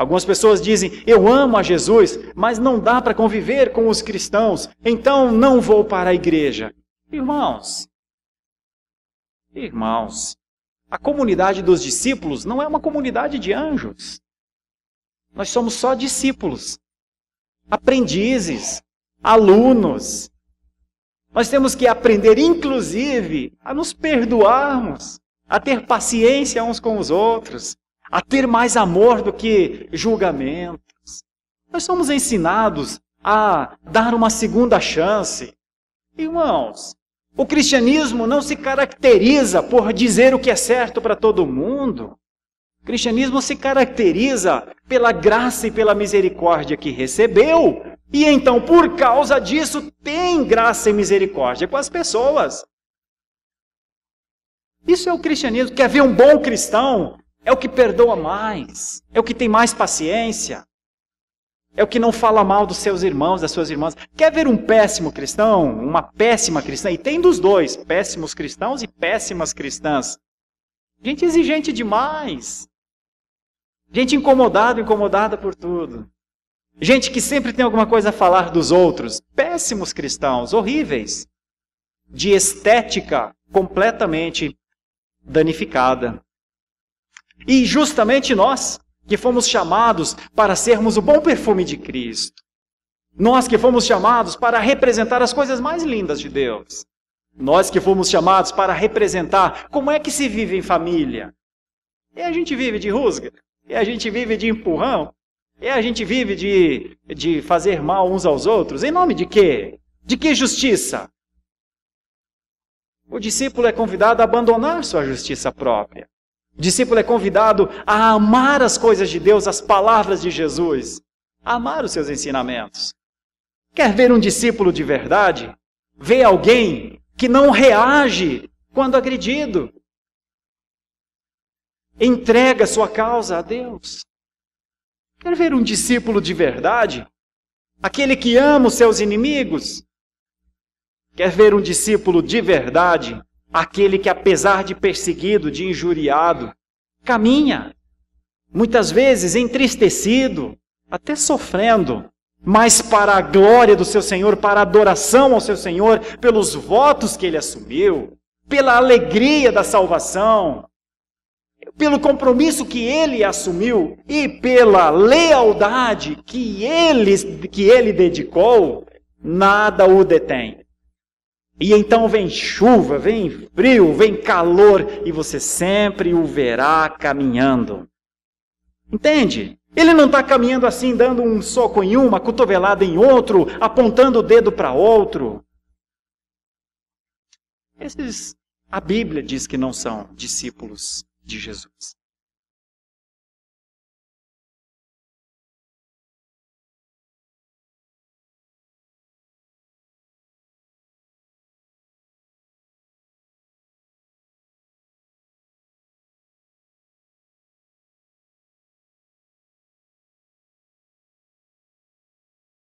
Algumas pessoas dizem: Eu amo a Jesus, mas não dá para conviver com os cristãos, então não vou para a igreja. Irmãos, irmãos, a comunidade dos discípulos não é uma comunidade de anjos. Nós somos só discípulos, aprendizes, alunos. Nós temos que aprender, inclusive, a nos perdoarmos, a ter paciência uns com os outros, a ter mais amor do que julgamentos. Nós somos ensinados a dar uma segunda chance. Irmãos, o cristianismo não se caracteriza por dizer o que é certo para todo mundo. O cristianismo se caracteriza pela graça e pela misericórdia que recebeu, e então, por causa disso, tem graça e misericórdia com as pessoas. Isso é o cristianismo. Quer ver um bom cristão? É o que perdoa mais. É o que tem mais paciência. É o que não fala mal dos seus irmãos, das suas irmãs. Quer ver um péssimo cristão? Uma péssima cristã? E tem dos dois: péssimos cristãos e péssimas cristãs. Gente exigente demais. Gente incomodada, incomodada por tudo. Gente que sempre tem alguma coisa a falar dos outros. Péssimos cristãos, horríveis. De estética completamente danificada. E justamente nós, que fomos chamados para sermos o bom perfume de Cristo, nós que fomos chamados para representar as coisas mais lindas de Deus, nós que fomos chamados para representar como é que se vive em família. E a gente vive de rusga, e a gente vive de empurrão, e a gente vive de, de fazer mal uns aos outros. Em nome de quê? De que justiça? O discípulo é convidado a abandonar sua justiça própria o discípulo é convidado a amar as coisas de Deus, as palavras de Jesus, a amar os seus ensinamentos. Quer ver um discípulo de verdade? Vê alguém que não reage quando agredido. Entrega sua causa a Deus. Quer ver um discípulo de verdade? Aquele que ama os seus inimigos. Quer ver um discípulo de verdade? Aquele que, apesar de perseguido, de injuriado, caminha, muitas vezes entristecido, até sofrendo, mas para a glória do seu Senhor, para a adoração ao seu Senhor, pelos votos que ele assumiu, pela alegria da salvação, pelo compromisso que ele assumiu e pela lealdade que ele, que ele dedicou, nada o detém. E então vem chuva, vem frio, vem calor, e você sempre o verá caminhando. Entende? Ele não está caminhando assim, dando um soco em um, uma cotovelada em outro, apontando o dedo para outro. Esses, a Bíblia diz que não são discípulos de Jesus.